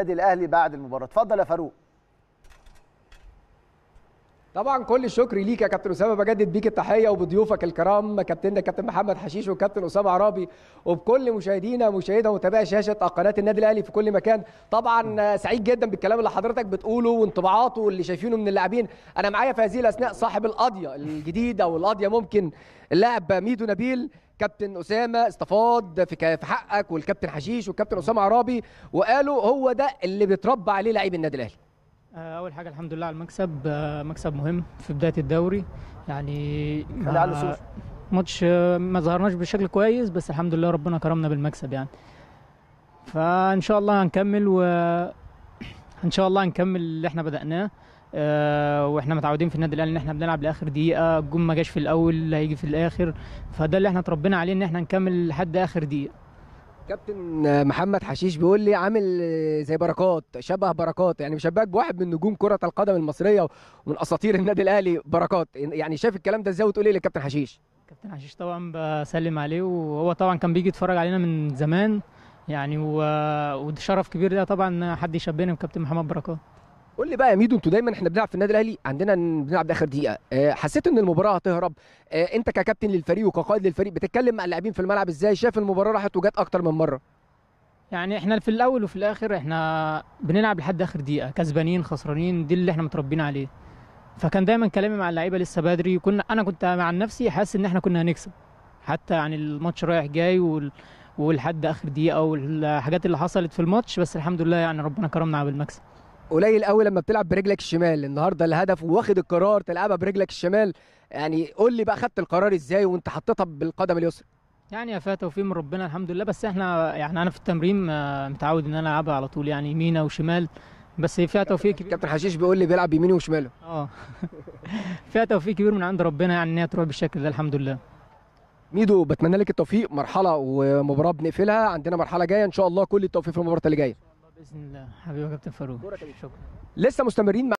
النادي الاهلي بعد المباراه اتفضل يا فاروق طبعا كل الشكر ليك يا كابتن اسامه بجدد بيك التحيه وبضيوفك الكرام كابتننا كابتن محمد حشيش والكابتن اسامه عرابي وبكل مشاهدينا مشاهدة ومتابعي شاشه قناه النادي الاهلي في كل مكان طبعا سعيد جدا بالكلام اللي حضرتك بتقوله وانطباعاته واللي شايفينه من اللاعبين انا معايا في هذه الاثناء صاحب القضيه الجديد او القضيه ممكن اللاعب ميدو نبيل كابتن اسامه استفاض في حقك والكابتن حشيش والكابتن اسامه عرابي وقالوا هو ده اللي بيتربى عليه لعيب النادي الاهلي آه، اول حاجه الحمد لله على المكسب آه، مكسب مهم في بدايه الدوري يعني ماتش ما ظهرناش بشكل كويس بس الحمد لله ربنا كرمنا بالمكسب يعني فان شاء الله هنكمل و ان شاء الله نكمل اللي احنا بدأناه آه واحنا متعودين في النادي الاهلي ان احنا بنلعب لاخر دقيقه الجون ما جاش في الاول هيجي في الاخر فده اللي احنا اتربينا عليه ان احنا نكمل لحد اخر دقيقه كابتن محمد حشيش بيقول لي عامل زي بركات شبه بركات يعني مشبهك بواحد من نجوم كره القدم المصريه ومن اساطير النادي الاهلي بركات يعني شايف الكلام ده ازاي وتقول ايه للكابتن حشيش كابتن حشيش طبعا بسلم عليه وهو طبعا كان بيجي يتفرج علينا من زمان يعني و... وده شرف كبير ده طبعا حد يشبهنا بكابتن محمد بركات قول لي بقى يا ميدو انتوا دايما احنا بنلعب في النادي الاهلي عندنا بنلعب لاخر دقيقه اه حسيت ان المباراه هتهرب اه انت ككابتن للفريق وكقائد للفريق بتتكلم مع اللاعبين في الملعب ازاي شايف المباراه راحت وجت اكتر من مره يعني احنا في الاول وفي الاخر احنا بنلعب لحد اخر دقيقه كسبانين خسرانين دي اللي احنا متربيين عليه فكان دايما كلامي مع اللعيبه لسه بدري كنا انا كنت مع نفسي حاسس ان احنا كنا هنكسب حتى يعني الماتش رايح جاي وال... ولحد اخر دقيقه والحاجات اللي حصلت في الماتش بس الحمد لله يعني ربنا كرمنا بالمكسب قليل قوي لما بتلعب برجلك الشمال النهارده الهدف واخد القرار تلعبها برجلك الشمال يعني قول لي بقى خدت القرار ازاي وانت حطيتها بالقدم اليسرى يعني فيها توفيق من ربنا الحمد لله بس احنا يعني انا في التمرين آه، متعود ان انا العبها على طول يعني يمينه وشمال بس فيها توفيق كبير كابتن حشيش بيقول لي بيلعب يمينه وشماله اه فيها توفيق كبير من عند ربنا يعني ان هي تروح بالشكل ده الحمد لله ميدو بتمنى لك التوفيق مرحله ومباراه بنقفلها عندنا مرحله جايه ان شاء الله كل التوفيق في المباراه اللي جايه باذن الله حبيبي يا كابتن فاروق شكرا لسه مستمرين مع